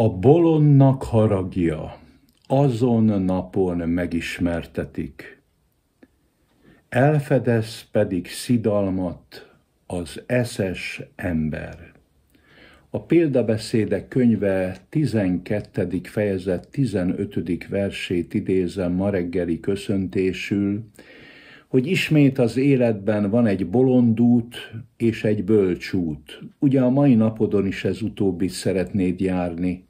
A bolondnak haragja azon napon megismertetik, elfedez pedig szidalmat az eszes ember. A példabeszédek könyve 12. fejezet 15. versét idézem ma reggeli köszöntésül, hogy ismét az életben van egy bolondút és egy bölcsút. Ugye a mai napodon is ez utóbbit szeretnéd járni.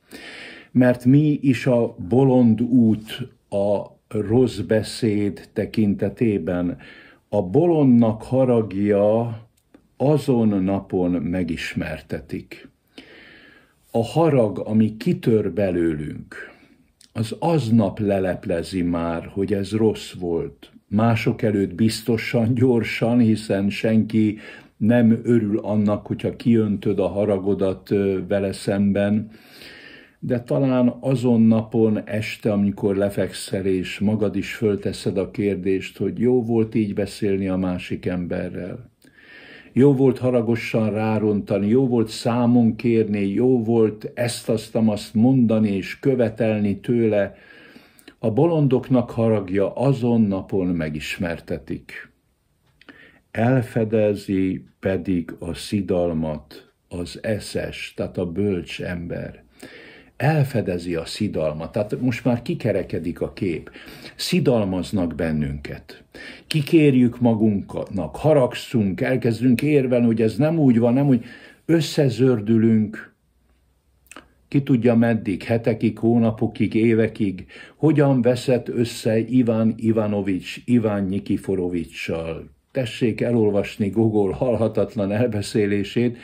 Mert mi is a bolond út a rossz beszéd tekintetében. A bolondnak haragja azon napon megismertetik. A harag, ami kitör belőlünk, az aznap leleplezi már, hogy ez rossz volt. Mások előtt biztosan, gyorsan, hiszen senki nem örül annak, hogyha kiöntöd a haragodat vele szemben, de talán azon napon este, amikor lefekszel és magad is fölteszed a kérdést, hogy jó volt így beszélni a másik emberrel. Jó volt haragosan rárontani, jó volt számon kérni, jó volt ezt, azt, azt mondani és követelni tőle. A bolondoknak haragja azon napon megismertetik. Elfedezi pedig a szidalmat az eszes, tehát a bölcs ember – elfedezi a szidalmat. Tehát most már kikerekedik a kép. Szidalmaznak bennünket. Kikérjük magunknak, haragszunk, elkezdünk érvelni, hogy ez nem úgy van, nem úgy. Összezördülünk, ki tudja meddig, hetekig, hónapokig, évekig, hogyan veszett össze Iván Ivanovics, Iván Nikiforovicsal. Tessék elolvasni Gogol halhatatlan elbeszélését,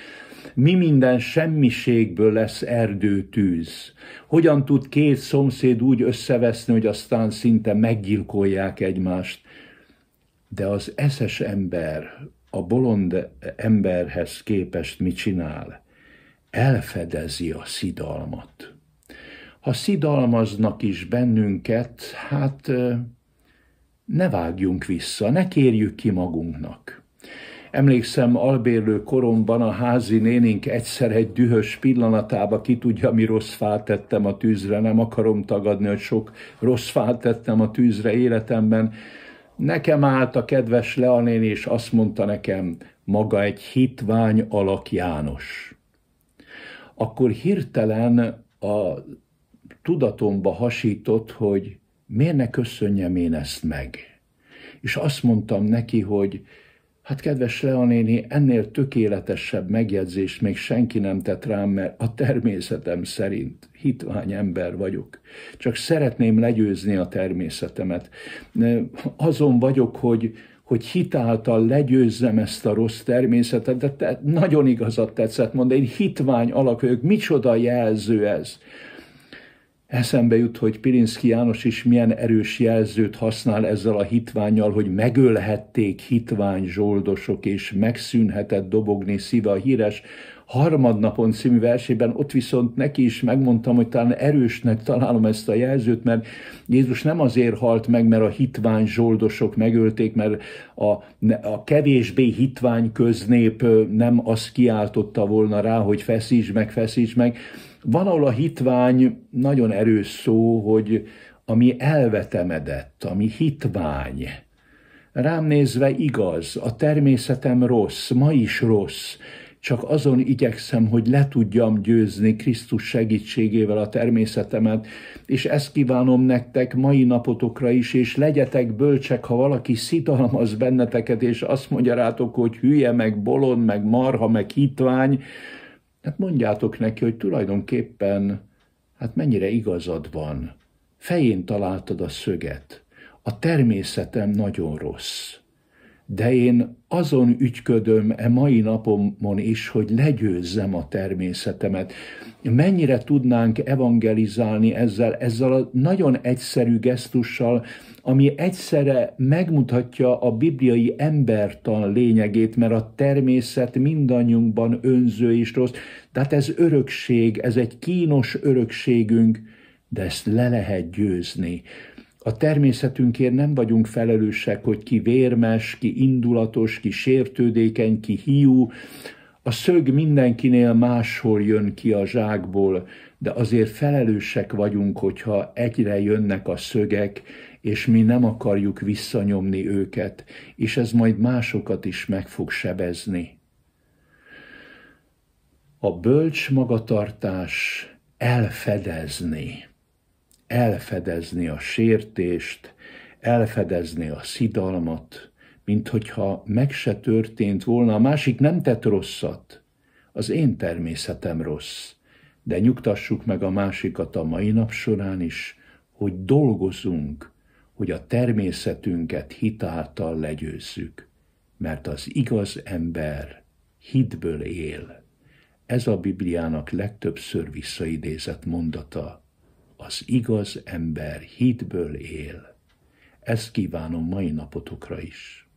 mi minden semmiségből lesz erdőtűz. Hogyan tud két szomszéd úgy összeveszni, hogy aztán szinte meggyilkolják egymást. De az eszes ember a bolond emberhez képest mit csinál? Elfedezi a szidalmat. Ha szidalmaznak is bennünket, hát ne vágjunk vissza, ne kérjük ki magunknak. Emlékszem, albérlő koromban a házi nénink egyszer egy dühös pillanatába ki tudja, mi rossz fát tettem a tűzre. Nem akarom tagadni, hogy sok rossz fát tettem a tűzre életemben. Nekem állt a kedves Leanén, és azt mondta nekem, maga egy hitvány alak János. Akkor hirtelen a tudatomba hasított, hogy miért ne köszönjem én ezt meg. És azt mondtam neki, hogy Hát kedves Leonéni, ennél tökéletesebb megjegyzést még senki nem tett rám, mert a természetem szerint hitvány ember vagyok. Csak szeretném legyőzni a természetemet. Azon vagyok, hogy, hogy hitáltal legyőzzem ezt a rossz természetet, de te, nagyon igazat tetszett mondani, én hitvány alak vagyok, micsoda jelző ez Eszembe jut, hogy Pirinszki János is milyen erős jelzőt használ ezzel a hitványjal, hogy megölhették hitvány zsoldosok, és megszűnhetett dobogni szíve a híres harmadnapon című versében, ott viszont neki is megmondtam, hogy talán erősnek találom ezt a jelzőt, mert Jézus nem azért halt meg, mert a hitvány zsoldosok megölték, mert a, a kevésbé hitvány köznép nem azt kiáltotta volna rá, hogy feszíts meg, feszíts meg. Van, ahol a hitvány nagyon erős szó, hogy ami elvetemedett, ami hitvány, rám nézve igaz, a természetem rossz, ma is rossz, csak azon igyekszem, hogy le tudjam győzni Krisztus segítségével a természetemet, és ezt kívánom nektek mai napotokra is, és legyetek bölcsek, ha valaki szitalmaz benneteket, és azt mondja rátok, hogy hülye, meg bolond, meg marha, meg hitvány, hát mondjátok neki, hogy tulajdonképpen hát mennyire igazad van. Fején találtad a szöget. A természetem nagyon rossz de én azon ügyködöm e mai napomon is, hogy legyőzzem a természetemet. Mennyire tudnánk evangelizálni ezzel, ezzel a nagyon egyszerű gesztussal, ami egyszerre megmutatja a bibliai embertan lényegét, mert a természet mindannyiunkban önző és rossz. Tehát ez örökség, ez egy kínos örökségünk, de ezt le lehet győzni. A természetünkért nem vagyunk felelősek, hogy ki vérmes, ki indulatos, ki sértődékeny, ki hiú. A szög mindenkinél máshol jön ki a zsákból, de azért felelősek vagyunk, hogyha egyre jönnek a szögek, és mi nem akarjuk visszanyomni őket, és ez majd másokat is meg fog sebezni. A bölcs magatartás elfedezni elfedezni a sértést, elfedezni a szidalmat, mint hogyha meg se történt volna, a másik nem tett rosszat. Az én természetem rossz, de nyugtassuk meg a másikat a mai nap során is, hogy dolgozunk, hogy a természetünket hitáltal legyőzzük, mert az igaz ember hitből él. Ez a Bibliának legtöbbször visszaidézett mondata az igaz ember hitből él. Ezt kívánom mai napotokra is.